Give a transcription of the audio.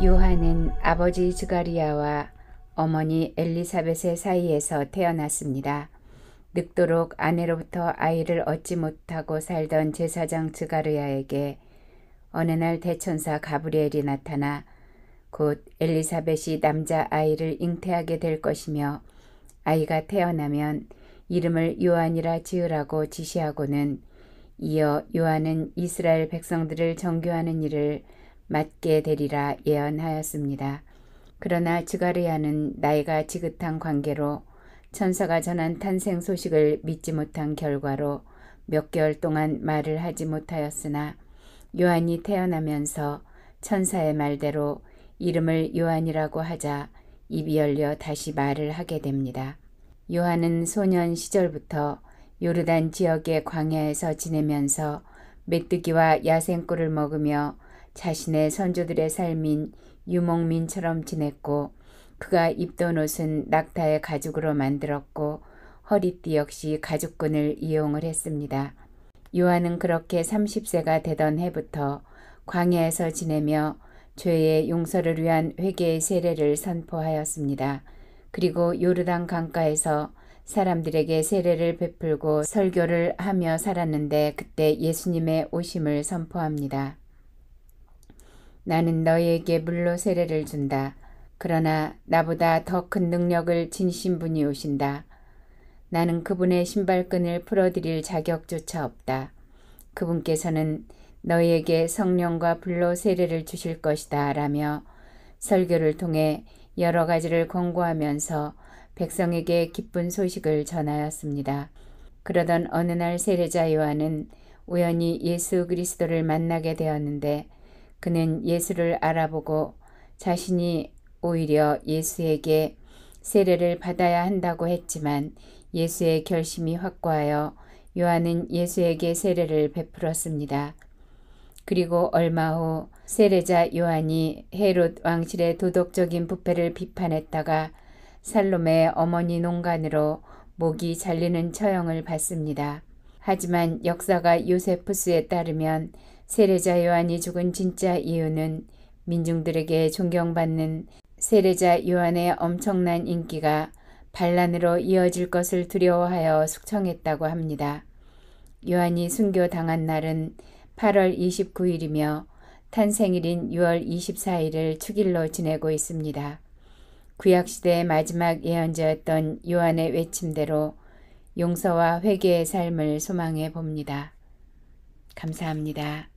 요한은 아버지 스가리아와 어머니 엘리사벳의 사이에서 태어났습니다. 늙도록 아내로부터 아이를 얻지 못하고 살던 제사장 즈가리아에게 어느 날 대천사 가브리엘이 나타나 곧 엘리사벳이 남자아이를 잉태하게 될 것이며 아이가 태어나면 이름을 요한이라 지으라고 지시하고는 이어 요한은 이스라엘 백성들을 정교하는 일을 맞게 되리라 예언하였습니다. 그러나 즈가리아는 나이가 지긋한 관계로 천사가 전한 탄생 소식을 믿지 못한 결과로 몇 개월 동안 말을 하지 못하였으나 요한이 태어나면서 천사의 말대로 이름을 요한이라고 하자 입이 열려 다시 말을 하게 됩니다. 요한은 소년 시절부터 요르단 지역의 광야에서 지내면서 메뚜기와 야생꿀을 먹으며 자신의 선조들의 삶인 유목민처럼 지냈고 그가 입던 옷은 낙타의 가죽으로 만들었고 허리띠 역시 가죽끈을 이용을 했습니다. 요한은 그렇게 30세가 되던 해부터 광야에서 지내며 죄의 용서를 위한 회개의 세례를 선포하였습니다. 그리고 요르단 강가에서 사람들에게 세례를 베풀고 설교를 하며 살았는데 그때 예수님의 오심을 선포합니다. 나는 너에게 물로 세례를 준다. 그러나 나보다 더 큰 능력을 진신 분이 오신다. 나는 그분의 신발끈을 풀어드릴 자격조차 없다. 그분께서는 너에게 성령과 불로 세례를 주실 것이다 라며 설교를 통해 여러 가지를 권고하면서 백성에게 기쁜 소식을 전하였습니다. 그러던 어느 날 세례자 요한은 우연히 예수 그리스도를 만나게 되었는데 그는 예수를 알아보고 자신이 오히려 예수에게 세례를 받아야 한다고 했지만 예수의 결심이 확고하여 요한은 예수에게 세례를 베풀었습니다. 그리고 얼마 후 세례자 요한이 헤롯 왕실의 도덕적인 부패를 비판했다가 살롬의 어머니 농간으로 목이 잘리는 처형을 받습니다. 하지만 역사가 요세푸스에 따르면 세례자 요한이 죽은 진짜 이유는 민중들에게 존경받는 세례자 요한의 엄청난 인기가 반란으로 이어질 것을 두려워하여 숙청했다고 합니다. 요한이 순교당한 날은 8월 29일이며 탄생일인 6월 24일을 축일로 지내고 있습니다. 구약시대의 마지막 예언자였던 요한의 외침대로 용서와 회개의 삶을 소망해 봅니다. 감사합니다.